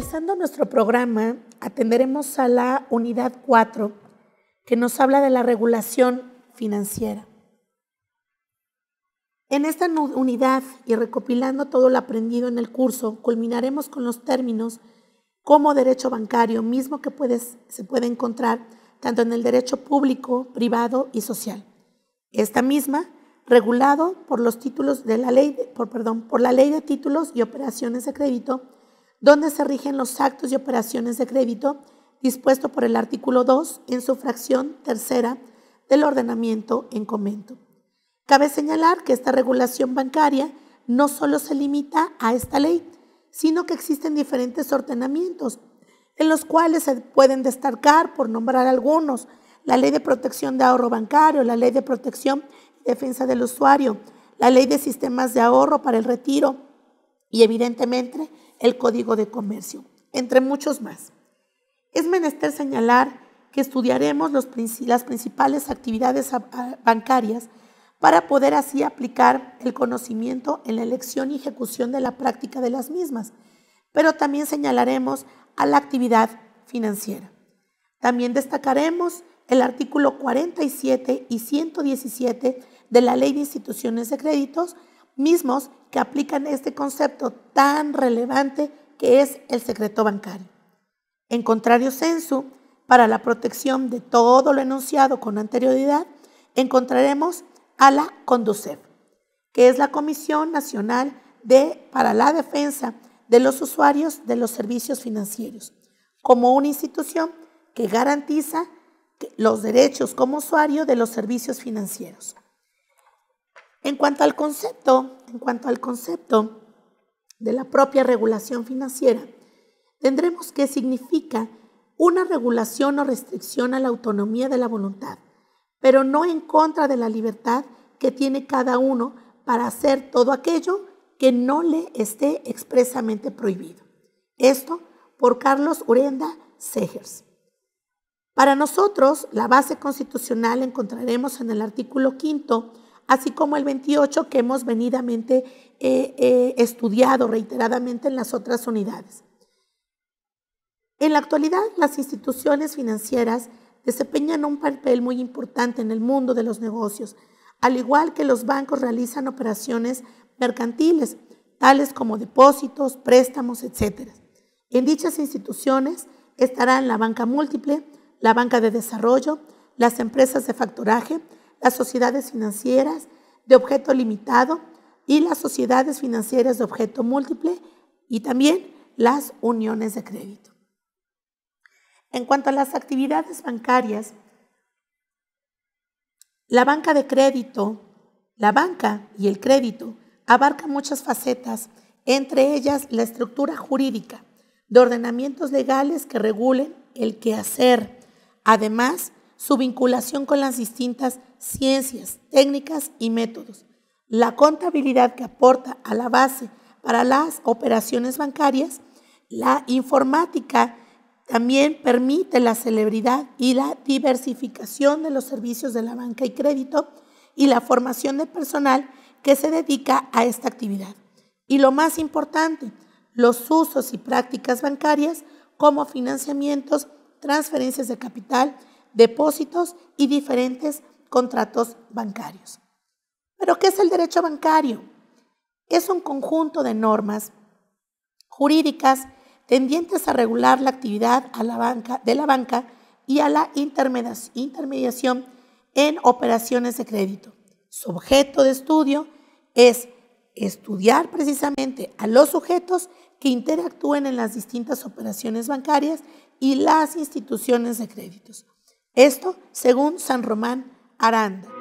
Realizando nuestro programa, atenderemos a la unidad 4, que nos habla de la regulación financiera. En esta unidad y recopilando todo lo aprendido en el curso, culminaremos con los términos como derecho bancario, mismo que se puede encontrar tanto en el derecho público, privado y social. Esta misma, regulado por los títulos de la ley, por, perdón, por la ley de títulos y operaciones de crédito, donde se rigen los actos y operaciones de crédito dispuesto por el artículo 2 en su fracción tercera del ordenamiento en comento. Cabe señalar que esta regulación bancaria no solo se limita a esta ley, sino que existen diferentes ordenamientos, en los cuales se pueden destacar, por nombrar algunos, la Ley de Protección de Ahorro Bancario, la Ley de Protección y Defensa del Usuario, la Ley de Sistemas de Ahorro para el Retiro, y evidentemente el Código de Comercio, entre muchos más. Es menester señalar que estudiaremos las principales actividades bancarias para poder así aplicar el conocimiento en la elección y ejecución de la práctica de las mismas, pero también señalaremos a la actividad financiera. También destacaremos el artículo 47 y 117 de la Ley de Instituciones de Créditos mismos que aplican este concepto tan relevante que es el secreto bancario. En contrario sensu, para la protección de todo lo enunciado con anterioridad, encontraremos a la CONDUCEF, que es la Comisión Nacional de, para la Defensa de los Usuarios de los Servicios Financieros, como una institución que garantiza los derechos como usuario de los servicios financieros. En cuanto al concepto, en cuanto al concepto de la propia regulación financiera, tendremos que significa una regulación o restricción a la autonomía de la voluntad, pero no en contra de la libertad que tiene cada uno para hacer todo aquello que no le esté expresamente prohibido. Esto por Carlos Urenda Segers. Para nosotros, la base constitucional encontraremos en el artículo quinto así como el 28 que hemos venidamente eh, eh, estudiado reiteradamente en las otras unidades. En la actualidad, las instituciones financieras desempeñan un papel muy importante en el mundo de los negocios, al igual que los bancos realizan operaciones mercantiles, tales como depósitos, préstamos, etc. En dichas instituciones estarán la banca múltiple, la banca de desarrollo, las empresas de factoraje, las sociedades financieras de objeto limitado y las sociedades financieras de objeto múltiple y también las uniones de crédito. En cuanto a las actividades bancarias, la banca de crédito, la banca y el crédito abarca muchas facetas, entre ellas la estructura jurídica de ordenamientos legales que regulen el quehacer, además su vinculación con las distintas ciencias, técnicas y métodos, la contabilidad que aporta a la base para las operaciones bancarias, la informática también permite la celebridad y la diversificación de los servicios de la banca y crédito y la formación de personal que se dedica a esta actividad. Y lo más importante, los usos y prácticas bancarias como financiamientos, transferencias de capital, depósitos y diferentes contratos bancarios. ¿Pero qué es el derecho bancario? Es un conjunto de normas jurídicas tendientes a regular la actividad de la banca y a la intermediación en operaciones de crédito. Su objeto de estudio es estudiar precisamente a los sujetos que interactúen en las distintas operaciones bancarias y las instituciones de créditos. Esto según San Román Aranda.